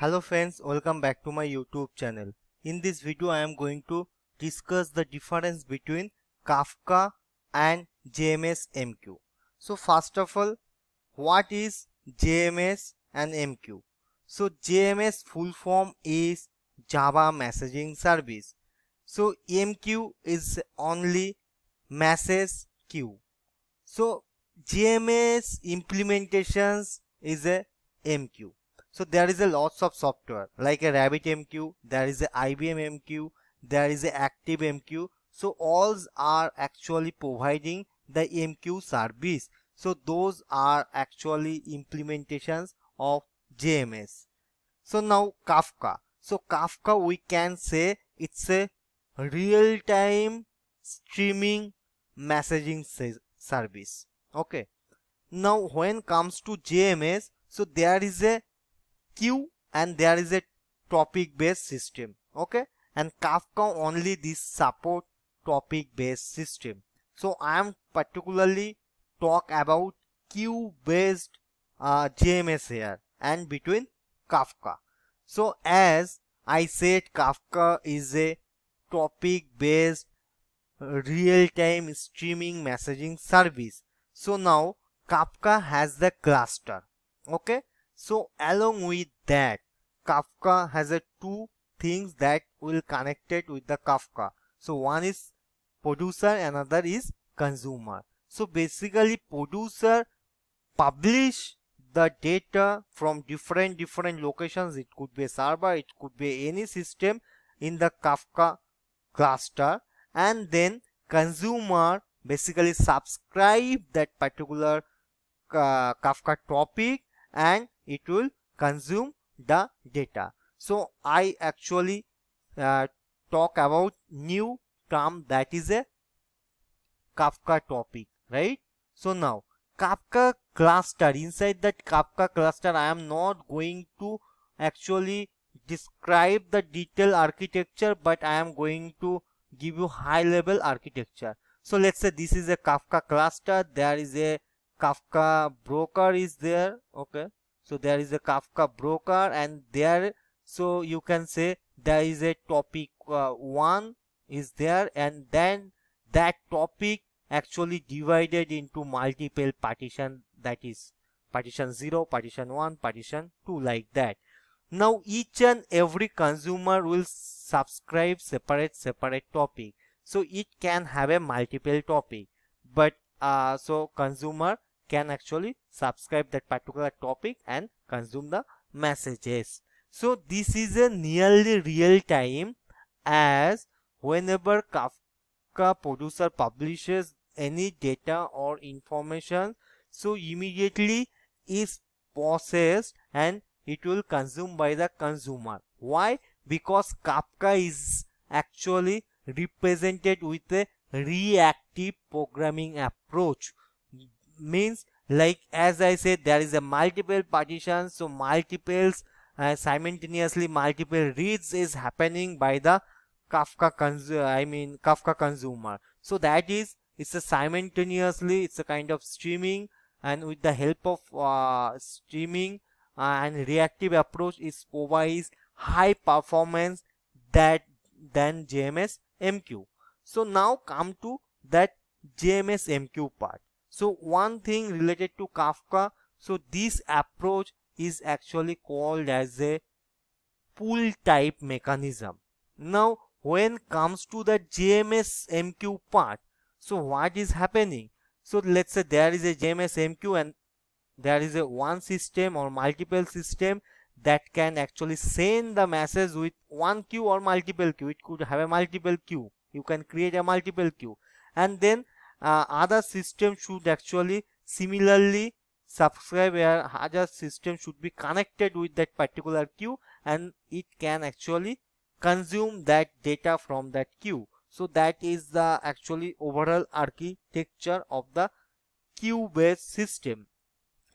Hello friends, welcome back to my YouTube channel. In this video I am going to discuss the difference between Kafka and JMS MQ. So first of all, what is JMS and MQ? So JMS full form is Java Messaging Service. So MQ is only message queue. So JMS implementations is a MQ. So there is a lots of software like a RabbitMQ, there is a IBM MQ, there is a Active MQ. So all are actually providing the MQ service. So those are actually implementations of JMS. So now Kafka. So Kafka we can say it's a real-time streaming messaging service. Okay. Now when comes to JMS, so there is a queue and there is a topic based system okay and Kafka only this support topic based system so I am particularly talk about queue based uh, JMS here and between Kafka so as I said Kafka is a topic based uh, real time streaming messaging service so now Kafka has the cluster okay so along with that, Kafka has a two things that will connect it with the Kafka. So one is producer, another is consumer. So basically producer publish the data from different different locations. It could be a server, it could be any system in the Kafka cluster and then consumer basically subscribe that particular uh, Kafka topic and it will consume the data so i actually uh, talk about new term that is a kafka topic right so now kafka cluster inside that kafka cluster i am not going to actually describe the detail architecture but i am going to give you high level architecture so let's say this is a kafka cluster there is a kafka broker is there okay so there is a kafka broker and there so you can say there is a topic uh, one is there and then that topic actually divided into multiple partition that is partition 0 partition 1 partition 2 like that now each and every consumer will subscribe separate separate topic so it can have a multiple topic but uh, so consumer can actually subscribe that particular topic and consume the messages. So this is a nearly real time as whenever Kafka producer publishes any data or information so immediately is processed and it will consume by the consumer. Why? Because Kafka is actually represented with a reactive programming approach means like as I said there is a multiple partitions so multiples uh, simultaneously multiple reads is happening by the Kafka consumer I mean Kafka consumer so that is it's a simultaneously it's a kind of streaming and with the help of uh, streaming uh, and reactive approach is provides high performance that than JMS MQ so now come to that JMS MQ part so one thing related to Kafka, so this approach is actually called as a pool type mechanism. Now when comes to the JMS MQ part, so what is happening? So let's say there is a JMS MQ and there is a one system or multiple system that can actually send the message with one queue or multiple queue. It could have a multiple queue. You can create a multiple queue and then uh, other system should actually similarly subscribe where other system should be connected with that particular queue and it can actually consume that data from that queue so that is the actually overall architecture of the queue based system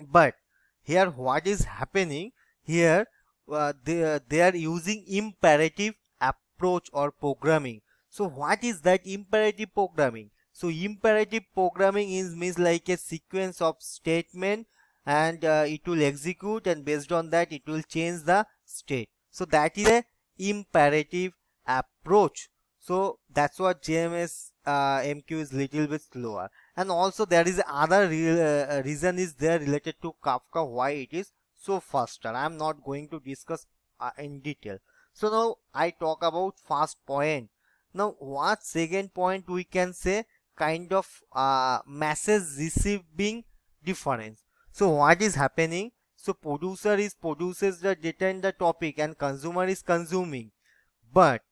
but here what is happening here uh, they, uh, they are using imperative approach or programming so what is that imperative programming so imperative programming is means like a sequence of statement and uh, it will execute and based on that it will change the state. So that is a imperative approach. So that's what JMS uh, MQ is little bit slower. And also there is other re uh, uh, reason is there related to Kafka why it is so faster. I am not going to discuss uh, in detail. So now I talk about fast point. Now what second point we can say kind of uh, receiving difference. So what is happening? So producer is produces the data in the topic and consumer is consuming. But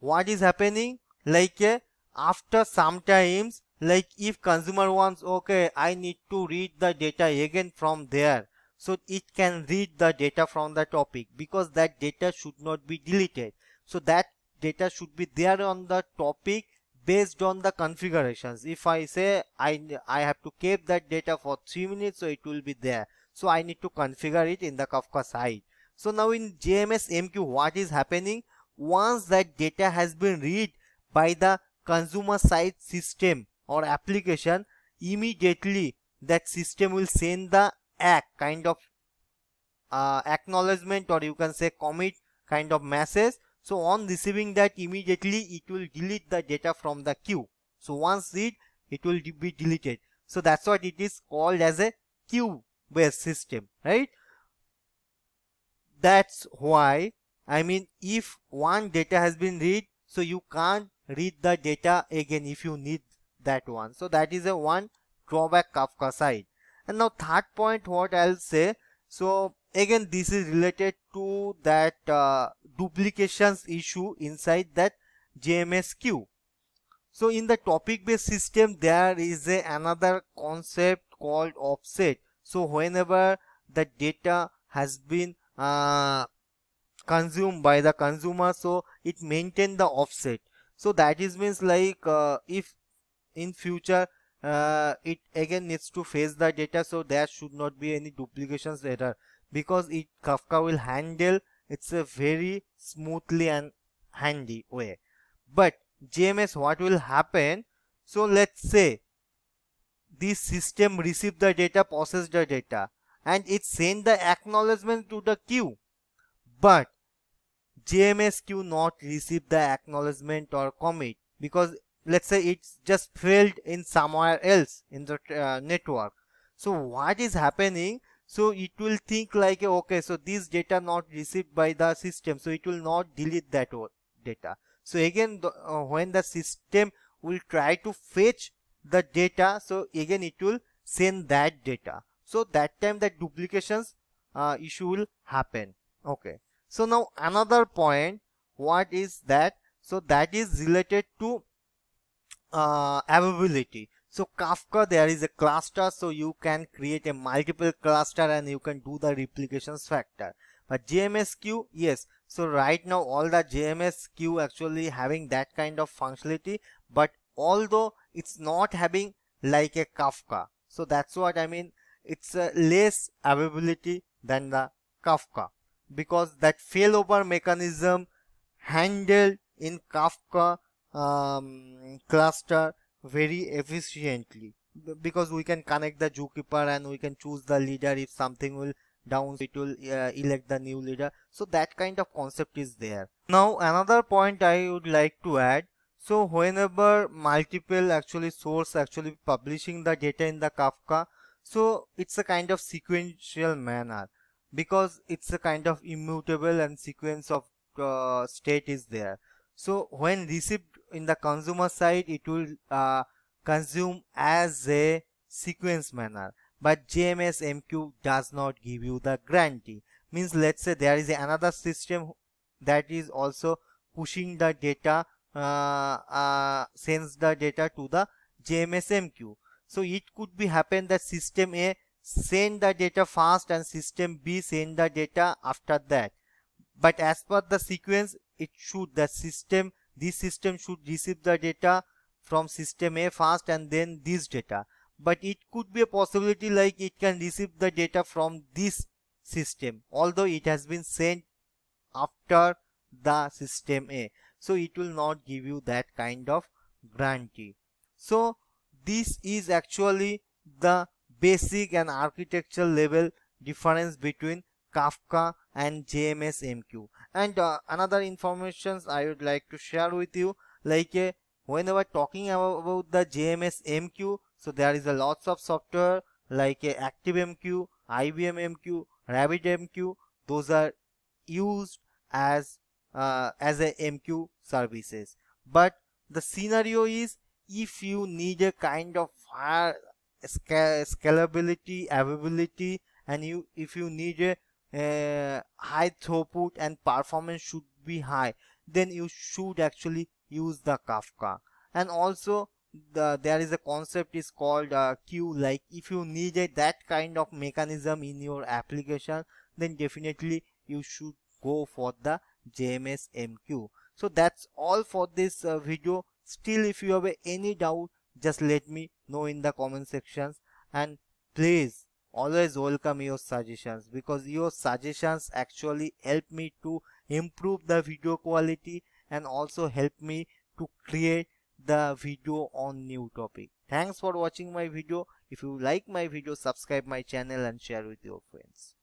what is happening? Like uh, after sometimes like if consumer wants okay I need to read the data again from there. So it can read the data from the topic because that data should not be deleted. So that data should be there on the topic based on the configurations if I say I, I have to keep that data for 3 minutes so it will be there so I need to configure it in the Kafka side so now in JMS MQ what is happening once that data has been read by the consumer side system or application immediately that system will send the ACK kind of uh, acknowledgement or you can say commit kind of message so on receiving that immediately it will delete the data from the queue. So once read it will be deleted. So that's what it is called as a queue based system, right? That's why I mean if one data has been read so you can't read the data again if you need that one. So that is a one drawback Kafka side. And now third point what I'll say so again this is related to that uh, duplications issue inside that JMS queue so in the topic based system there is a, another concept called offset so whenever the data has been uh, consumed by the consumer so it maintain the offset so that is means like uh, if in future uh, it again needs to face the data so there should not be any duplications there, because it Kafka will handle it's a very smoothly and handy way but JMS what will happen so let's say this system receive the data process the data and it send the acknowledgement to the queue but JMS queue not receive the acknowledgement or commit because let's say it's just failed in somewhere else in the uh, network so what is happening so it will think like okay so this data not received by the system so it will not delete that data so again the, uh, when the system will try to fetch the data so again it will send that data so that time the duplications uh, issue will happen okay so now another point what is that so that is related to uh, availability so Kafka there is a cluster so you can create a multiple cluster and you can do the replications factor but JMS queue yes so right now all the JMS queue actually having that kind of functionality but although it's not having like a Kafka so that's what I mean it's uh, less availability than the Kafka because that failover mechanism handled in Kafka um, cluster very efficiently because we can connect the zookeeper and we can choose the leader if something will down it will uh, elect the new leader so that kind of concept is there now another point i would like to add so whenever multiple actually source actually publishing the data in the kafka so it's a kind of sequential manner because it's a kind of immutable and sequence of uh, state is there so when received in the consumer side it will uh, consume as a sequence manner but JMS MQ does not give you the guarantee means let's say there is another system that is also pushing the data uh, uh, sends the data to the JMS MQ so it could be happen that system A send the data fast and system B send the data after that but as per the sequence it should the system this system should receive the data from system A first and then this data but it could be a possibility like it can receive the data from this system although it has been sent after the system A so it will not give you that kind of guarantee so this is actually the basic and architectural level difference between Kafka and JMS MQ. And uh, another informations I would like to share with you like uh, whenever talking about, about the JMS MQ, so there is a lots of software like uh, MQ, IBM MQ, Rabbit MQ. Those are used as uh, as a MQ services. But the scenario is if you need a kind of higher scalability, availability, and you if you need a uh, high throughput and performance should be high then you should actually use the Kafka and also the, there is a concept is called uh, queue like if you need a, that kind of mechanism in your application then definitely you should go for the JMS MQ so that's all for this uh, video still if you have uh, any doubt just let me know in the comment sections and please always welcome your suggestions because your suggestions actually help me to improve the video quality and also help me to create the video on new topic. Thanks for watching my video. If you like my video, subscribe my channel and share with your friends.